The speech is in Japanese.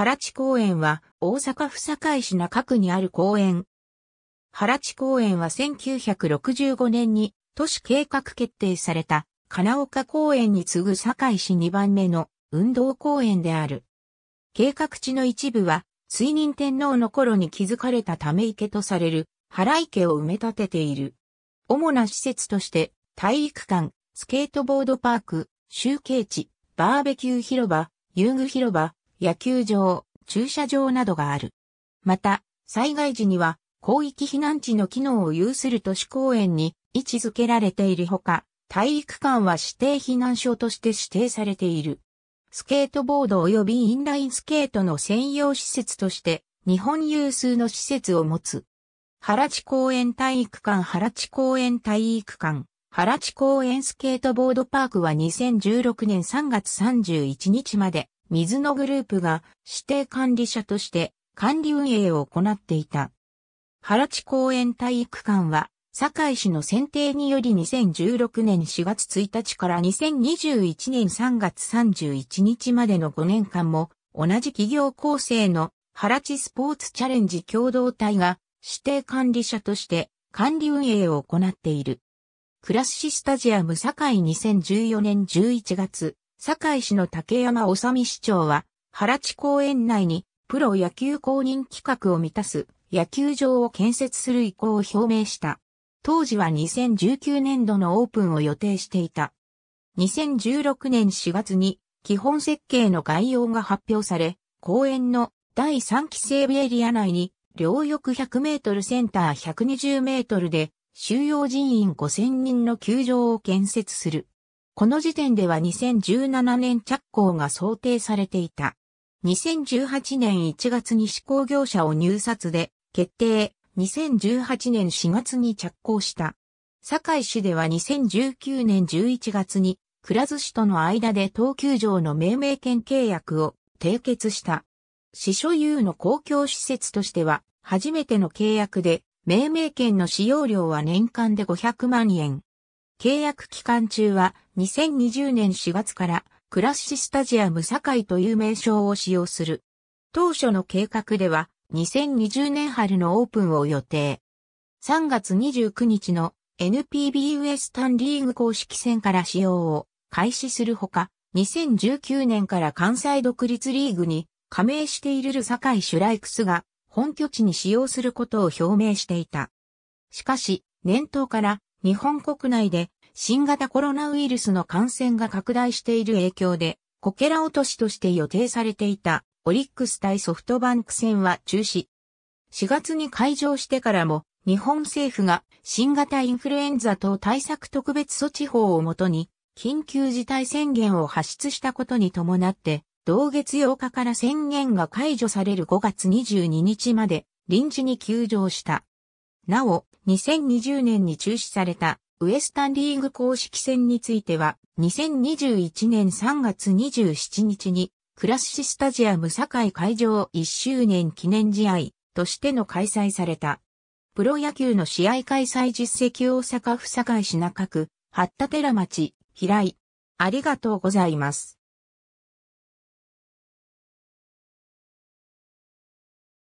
原地公園は大阪府堺市中区にある公園。原地公園は1965年に都市計画決定された金岡公園に次ぐ堺市2番目の運動公園である。計画地の一部は追認天皇の頃に築かれたため池とされる原池を埋め立てている。主な施設として体育館、スケートボードパーク、集計地、バーベキュー広場、遊具広場、野球場、駐車場などがある。また、災害時には広域避難地の機能を有する都市公園に位置づけられているほか、体育館は指定避難所として指定されている。スケートボード及びインラインスケートの専用施設として日本有数の施設を持つ。原地公園体育館原地公園体育館原地公園スケートボードパークは2016年3月31日まで水野グループが指定管理者として管理運営を行っていた。原地公園体育館は、堺市の選定により2016年4月1日から2021年3月31日までの5年間も、同じ企業構成の原地スポーツチャレンジ共同体が指定管理者として管理運営を行っている。クラッシュスタジアム堺2014年11月、堺市の竹山治美市長は、原地公園内にプロ野球公認規格を満たす野球場を建設する意向を表明した。当時は2019年度のオープンを予定していた。2016年4月に基本設計の概要が発表され、公園の第3期整備エリア内に、両翼100メートルセンター120メートルで、収容人員5000人の球場を建設する。この時点では2017年着工が想定されていた。2018年1月に施工業者を入札で決定、2018年4月に着工した。堺市では2019年11月に、くら寿司との間で東急場の命名権契約を締結した。市所有の公共施設としては、初めての契約で、命名権の使用料は年間で500万円。契約期間中は、2020年4月からクラッシュスタジアム堺という名称を使用する。当初の計画では2020年春のオープンを予定。3月29日の NPB ウエスタンリーグ公式戦から使用を開始するほか、2019年から関西独立リーグに加盟している堺シュライクスが本拠地に使用することを表明していた。しかし、年頭から日本国内で新型コロナウイルスの感染が拡大している影響で、こけら落としとして予定されていたオリックス対ソフトバンク戦は中止。4月に開場してからも、日本政府が新型インフルエンザ等対策特別措置法をもとに、緊急事態宣言を発出したことに伴って、同月8日から宣言が解除される5月22日まで臨時に休場した。なお、2020年に中止されたウエスタンリーグ公式戦については、2021年3月27日に、クラッシュスタジアム堺会場1周年記念試合としての開催された。プロ野球の試合開催実績大阪府堺市中区、八田寺町、平井。ありがとうございます。